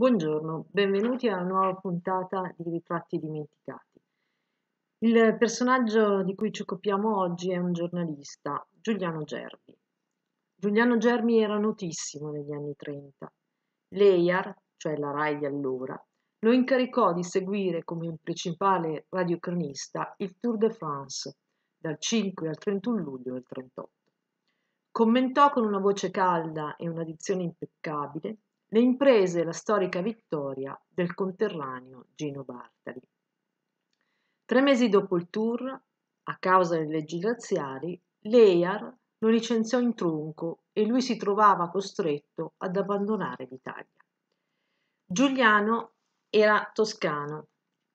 Buongiorno, benvenuti alla nuova puntata di Ritratti dimenticati. Il personaggio di cui ci occupiamo oggi è un giornalista, Giuliano Germi. Giuliano Germi era notissimo negli anni 30. L'EIAR, cioè la RAI di allora, lo incaricò di seguire come principale radiocronista il Tour de France dal 5 al 31 luglio del 38. Commentò con una voce calda e una dizione impeccabile le imprese e la storica vittoria del conterraneo Gino Bartali. Tre mesi dopo il tour, a causa delle leggi razziali, Lear lo licenziò in tronco e lui si trovava costretto ad abbandonare l'Italia. Giuliano era toscano.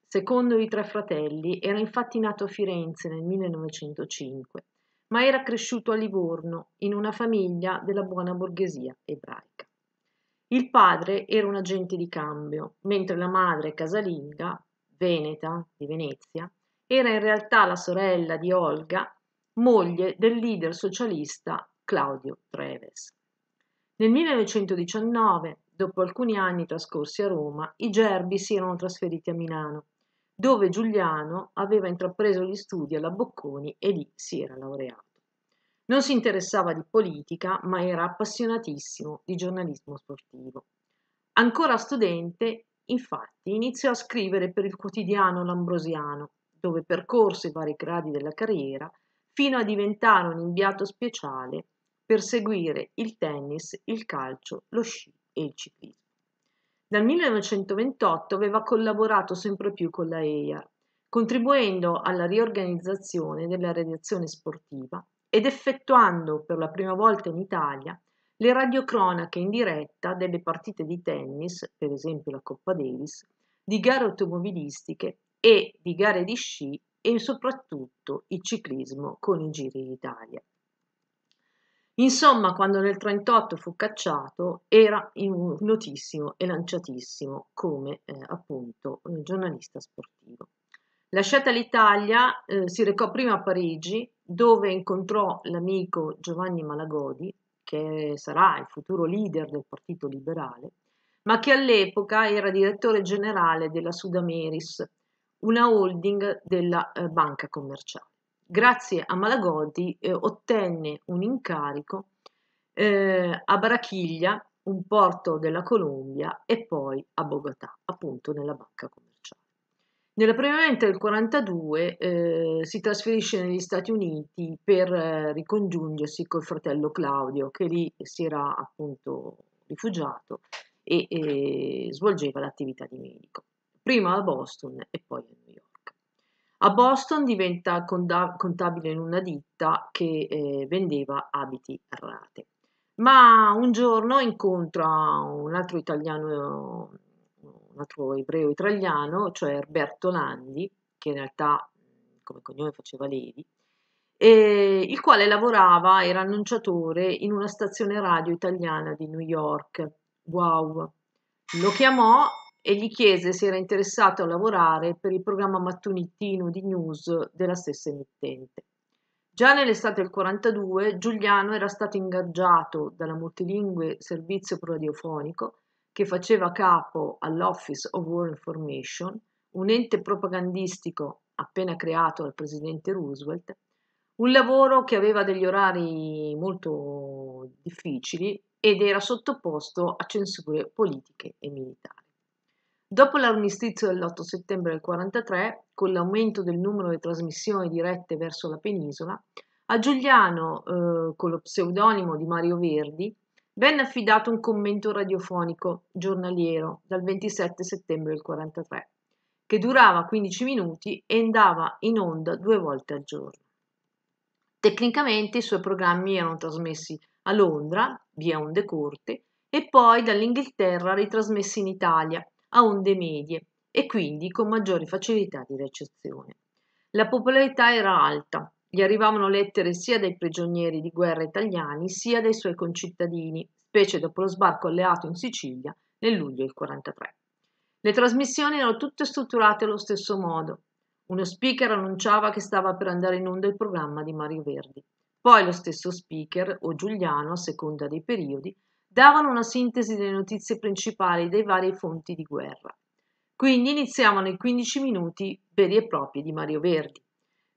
Secondo i tre fratelli, era infatti nato a Firenze nel 1905, ma era cresciuto a Livorno in una famiglia della buona borghesia ebraica. Il padre era un agente di cambio, mentre la madre casalinga, veneta di Venezia, era in realtà la sorella di Olga, moglie del leader socialista Claudio Treves. Nel 1919, dopo alcuni anni trascorsi a Roma, i Gerbi si erano trasferiti a Milano, dove Giuliano aveva intrapreso gli studi alla Bocconi e lì si era laureato. Non si interessava di politica, ma era appassionatissimo di giornalismo sportivo. Ancora studente, infatti, iniziò a scrivere per il quotidiano L'Ambrosiano, dove percorse i vari gradi della carriera fino a diventare un inviato speciale per seguire il tennis, il calcio, lo sci e il ciclismo. Dal 1928 aveva collaborato sempre più con la EIA, contribuendo alla riorganizzazione della redazione sportiva ed effettuando per la prima volta in Italia le radiocronache in diretta delle partite di tennis, per esempio la Coppa Davis, di gare automobilistiche e di gare di sci e soprattutto il ciclismo con i Giri d'Italia. Insomma, quando nel 1938 fu cacciato, era notissimo e lanciatissimo come eh, appunto giornalista sportivo. Lasciata l'Italia, eh, si recò prima a Parigi, dove incontrò l'amico Giovanni Malagodi, che sarà il futuro leader del Partito Liberale, ma che all'epoca era direttore generale della Sudameris, una holding della eh, banca commerciale. Grazie a Malagodi eh, ottenne un incarico eh, a Barachiglia, un porto della Colombia, e poi a Bogotà, appunto nella banca commerciale. Nella primavera del 42 eh, si trasferisce negli Stati Uniti per eh, ricongiungersi col fratello Claudio, che lì si era appunto rifugiato e, e svolgeva l'attività di medico, prima a Boston e poi a New York. A Boston diventa contabile in una ditta che eh, vendeva abiti a rate, ma un giorno incontra un altro italiano un altro ebreo italiano, cioè Erberto Landi, che in realtà mhmm, come cognome faceva Levi, il quale lavorava, era annunciatore in una stazione radio italiana di New York. Wow! Lo chiamò e gli chiese se era interessato a lavorare per il programma mattonitino di news della stessa emittente. Già nell'estate del 42 Giuliano era stato ingaggiato dalla multilingue servizio radiofonico che faceva capo all'Office of War Information, un ente propagandistico appena creato dal presidente Roosevelt, un lavoro che aveva degli orari molto difficili ed era sottoposto a censure politiche e militari. Dopo l'armistizio dell'8 settembre del 1943, con l'aumento del numero di trasmissioni dirette verso la penisola, a Giuliano, eh, con lo pseudonimo di Mario Verdi, Venne affidato un commento radiofonico giornaliero dal 27 settembre del 1943, che durava 15 minuti e andava in onda due volte al giorno. Tecnicamente i suoi programmi erano trasmessi a Londra via onde corte e poi dall'Inghilterra ritrasmessi in Italia a onde medie e quindi con maggiori facilità di ricezione. La popolarità era alta, gli arrivavano lettere sia dai prigionieri di guerra italiani sia dai suoi concittadini, specie dopo lo sbarco alleato in Sicilia nel luglio del 43. Le trasmissioni erano tutte strutturate allo stesso modo. Uno speaker annunciava che stava per andare in onda il programma di Mario Verdi. Poi lo stesso speaker, o Giuliano, a seconda dei periodi, davano una sintesi delle notizie principali dei vari fonti di guerra. Quindi iniziavano i 15 minuti veri e propri di Mario Verdi,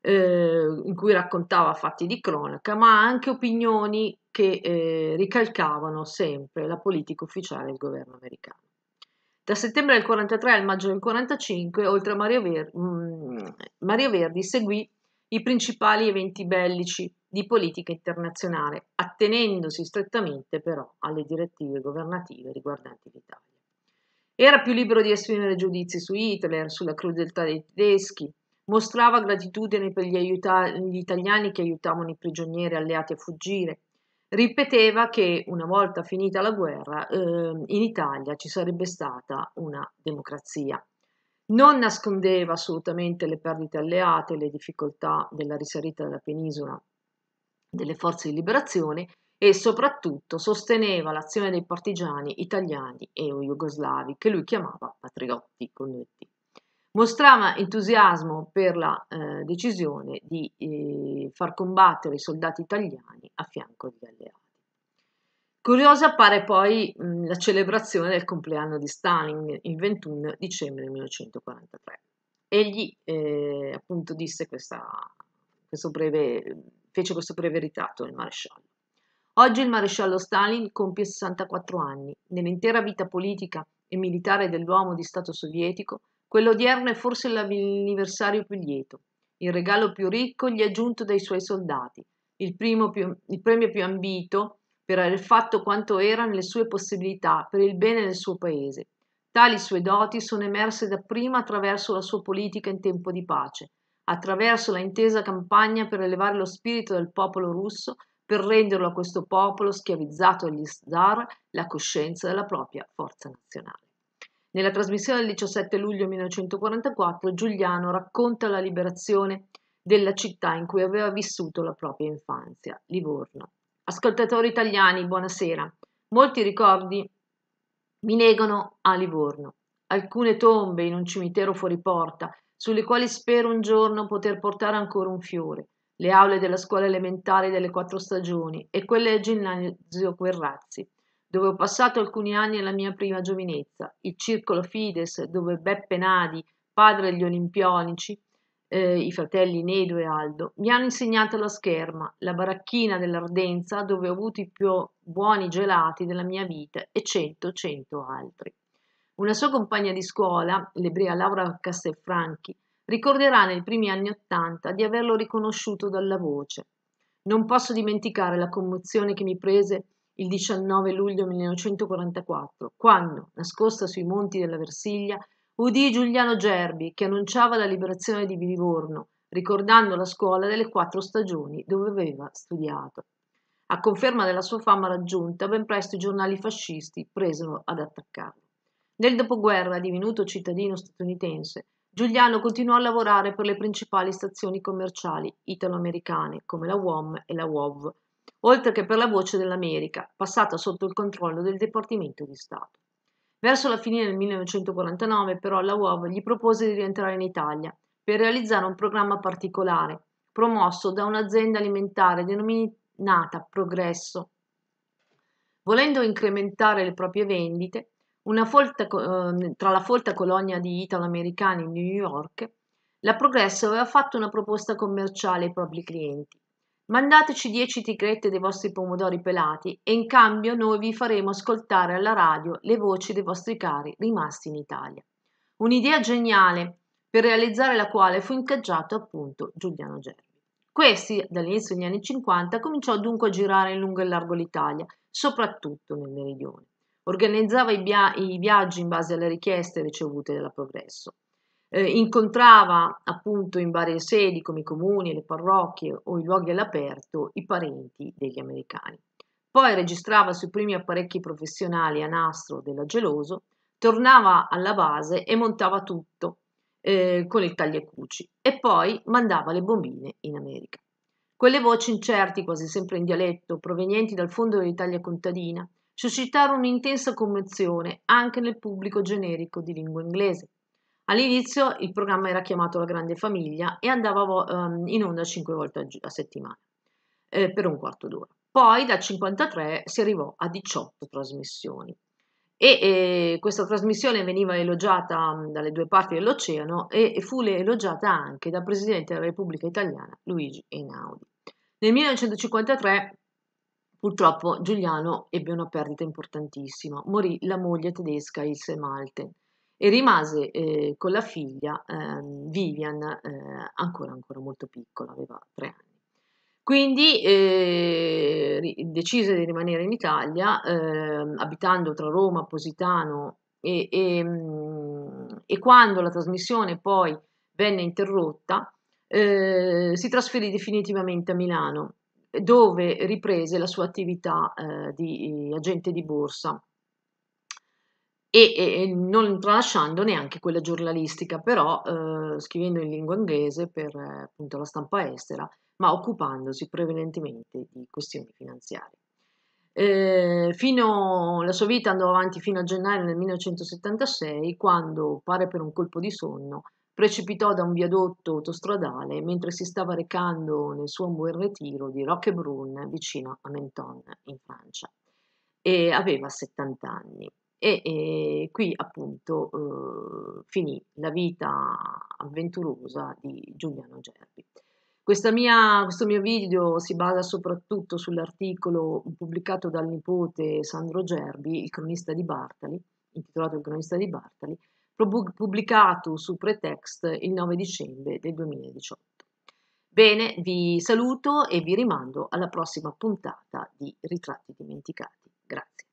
eh, in cui raccontava fatti di cronaca, ma anche opinioni che eh, ricalcavano sempre la politica ufficiale del governo americano. Da settembre del 43 al maggio del 45, oltre a Mario, Ver- mm, Mario Verdi, seguì i principali eventi bellici di politica internazionale, attenendosi strettamente però alle direttive governative riguardanti l'Italia. Era più libero di esprimere giudizi su Hitler, sulla crudeltà dei tedeschi, Mostrava gratitudine per gli, aiuta- gli italiani che aiutavano i prigionieri alleati a fuggire. Ripeteva che una volta finita la guerra eh, in Italia ci sarebbe stata una democrazia. Non nascondeva assolutamente le perdite alleate, le difficoltà della risalita della penisola delle forze di liberazione e soprattutto sosteneva l'azione dei partigiani italiani e jugoslavi che lui chiamava patriotti connetti. Mostrava entusiasmo per la eh, decisione di eh, far combattere i soldati italiani a fianco degli alleati. Curiosa appare poi mh, la celebrazione del compleanno di Stalin il 21 dicembre 1943. Egli eh, appunto disse questa, questo breve, fece questo breve ritratto del maresciallo. Oggi il maresciallo Stalin compie 64 anni. Nell'intera vita politica e militare dell'uomo di Stato sovietico quello odierno è forse l'anniversario più lieto. Il regalo più ricco gli è giunto dai suoi soldati, il, più, il premio più ambito per aver fatto quanto era nelle sue possibilità per il bene del suo paese. Tali sue doti sono emerse dapprima attraverso la sua politica in tempo di pace, attraverso la intesa campagna per elevare lo spirito del popolo russo, per renderlo a questo popolo schiavizzato agli zar la coscienza della propria forza nazionale. Nella trasmissione del 17 luglio 1944 Giuliano racconta la liberazione della città in cui aveva vissuto la propria infanzia, Livorno. Ascoltatori italiani, buonasera. Molti ricordi mi negano a Livorno. Alcune tombe in un cimitero fuori porta, sulle quali spero un giorno poter portare ancora un fiore. Le aule della scuola elementare delle quattro stagioni e quelle del ginnasio Querrazzi dove ho passato alcuni anni alla mia prima giovinezza, il circolo Fides, dove Beppe Nadi, padre degli olimpionici, eh, i fratelli Nedo e Aldo, mi hanno insegnato la scherma, la baracchina dell'Ardenza, dove ho avuto i più buoni gelati della mia vita e cento, cento altri. Una sua compagna di scuola, l'ebrea Laura Castelfranchi, ricorderà nei primi anni Ottanta di averlo riconosciuto dalla voce. Non posso dimenticare la commozione che mi prese il 19 luglio 1944, quando, nascosta sui monti della Versiglia, udì Giuliano Gerbi che annunciava la liberazione di Livorno, ricordando la scuola delle quattro stagioni dove aveva studiato. A conferma della sua fama raggiunta, ben presto i giornali fascisti presero ad attaccarlo. Nel dopoguerra, divenuto cittadino statunitense, Giuliano continuò a lavorare per le principali stazioni commerciali italo-americane come la UOM e la UOV, oltre che per la voce dell'America, passata sotto il controllo del Dipartimento di Stato. Verso la fine del 1949 però la UOV gli propose di rientrare in Italia per realizzare un programma particolare, promosso da un'azienda alimentare denominata Progresso. Volendo incrementare le proprie vendite, folta, ehm, tra la folta colonia di italo-americani in New York, la Progresso aveva fatto una proposta commerciale ai propri clienti Mandateci 10 etichette dei vostri pomodori pelati e in cambio noi vi faremo ascoltare alla radio le voci dei vostri cari rimasti in Italia. Un'idea geniale per realizzare la quale fu ingaggiato appunto Giuliano Gervi. Questi, dall'inizio degli anni 50, cominciò dunque a girare in lungo e largo l'Italia, soprattutto nel meridione. Organizzava i, via- i viaggi in base alle richieste ricevute dalla Progresso eh, incontrava appunto in varie sedi come i comuni, le parrocchie o i luoghi all'aperto i parenti degli americani. Poi registrava sui primi apparecchi professionali a nastro della Geloso, tornava alla base e montava tutto eh, con il tagliacuci e poi mandava le bombine in America. Quelle voci incerti, quasi sempre in dialetto, provenienti dal fondo dell'Italia contadina, suscitarono un'intensa commozione anche nel pubblico generico di lingua inglese, All'inizio il programma era chiamato La Grande Famiglia e andava ehm, in onda 5 volte a, settimana eh, per un quarto d'ora. Poi da 53 si arrivò a 18 trasmissioni e eh, questa trasmissione veniva elogiata mm, dalle due parti dell'oceano e fu elogiata anche dal Presidente della Repubblica Italiana Luigi Einaudi. Nel 1953 purtroppo Giuliano ebbe una perdita importantissima, morì la moglie tedesca Ilse Malten e rimase eh, con la figlia ehm, eh, Vivian ancora, ancora molto piccola, aveva tre anni. Quindi eh, decise di rimanere in Italia, ehm, abitando tra Roma, Positano e, e, mm, e quando la trasmissione poi venne interrotta, eh, si trasferì definitivamente a Milano, dove riprese la sua attività eh, di eh, agente di borsa e, e, non tralasciando neanche quella giornalistica, però eh, scrivendo in lingua inglese per eh, appunto, la stampa estera, ma occupandosi prevalentemente di questioni finanziarie. Eh, fino, la sua vita andò avanti fino a gennaio del 1976, quando, pare per un colpo di sonno, precipitò da un viadotto autostradale mentre si stava recando nel suo buon retiro di Roquebrune vicino a Menton, in Francia, e aveva 70 anni. E, e ehm, qui appunto eh, finì la vita avventurosa di Giuliano Gerbi. Mia, questo mio video si basa soprattutto sull'articolo pubblicato dal nipote Sandro Gerbi, il cronista di Bartali, intitolato Il cronista di Bartali, pubblicato su Pretext il 9 dicembre del 2018. Bene, vi saluto e vi rimando alla prossima puntata di Ritratti dimenticati. Grazie.